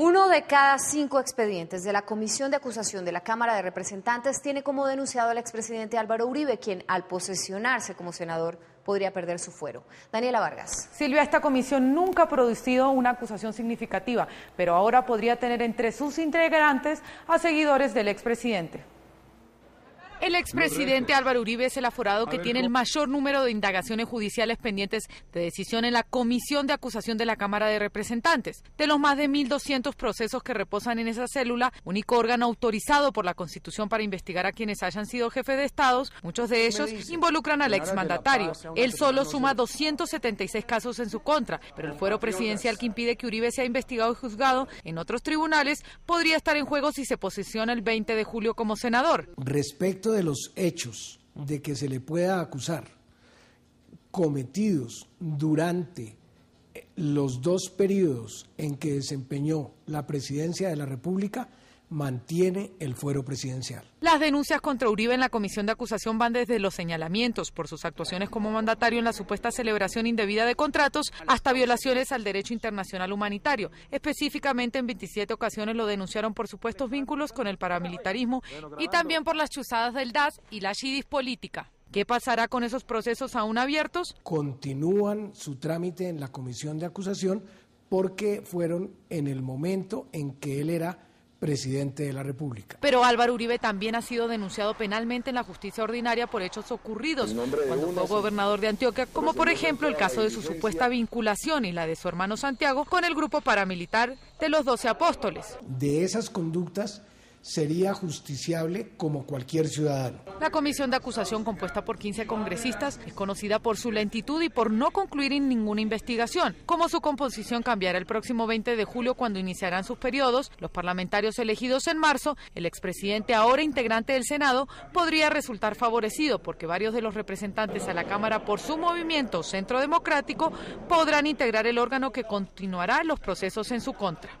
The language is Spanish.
Uno de cada cinco expedientes de la Comisión de Acusación de la Cámara de Representantes tiene como denunciado al expresidente Álvaro Uribe, quien al posesionarse como senador podría perder su fuero. Daniela Vargas. Silvia, esta comisión nunca ha producido una acusación significativa, pero ahora podría tener entre sus integrantes a seguidores del expresidente. El expresidente Álvaro Uribe es el aforado que tiene el mayor número de indagaciones judiciales pendientes de decisión en la Comisión de Acusación de la Cámara de Representantes. De los más de 1.200 procesos que reposan en esa célula, único órgano autorizado por la Constitución para investigar a quienes hayan sido jefes de Estado, muchos de ellos involucran al exmandatario. Él solo suma 276 casos en su contra, pero el fuero presidencial que impide que Uribe sea investigado y juzgado en otros tribunales podría estar en juego si se posiciona el 20 de julio como senador. Respecto de los hechos de que se le pueda acusar cometidos durante eh, los dos periodos en que desempeñó la presidencia de la República, mantiene el fuero presidencial. Las denuncias contra Uribe en la comisión de acusación van desde los señalamientos por sus actuaciones como mandatario en la supuesta celebración indebida de contratos hasta violaciones al derecho internacional humanitario. Específicamente en 27 ocasiones lo denunciaron por supuestos vínculos con el paramilitarismo y también por las chuzadas del DAS y la chidis política. ¿Qué pasará con esos procesos aún abiertos? Continúan su trámite en la comisión de acusación porque fueron en el momento en que él era presidente de la República. Pero Álvaro Uribe también ha sido denunciado penalmente en la justicia ordinaria por hechos ocurridos cuando fue gobernador de Antioquia, como por ejemplo el caso de su supuesta vinculación y la de su hermano Santiago con el grupo paramilitar de los Doce Apóstoles. De esas conductas sería justiciable como cualquier ciudadano. La comisión de acusación compuesta por 15 congresistas es conocida por su lentitud y por no concluir en ninguna investigación. Como su composición cambiará el próximo 20 de julio cuando iniciarán sus periodos, los parlamentarios elegidos en marzo, el expresidente ahora integrante del Senado podría resultar favorecido porque varios de los representantes a la Cámara por su movimiento Centro Democrático podrán integrar el órgano que continuará los procesos en su contra.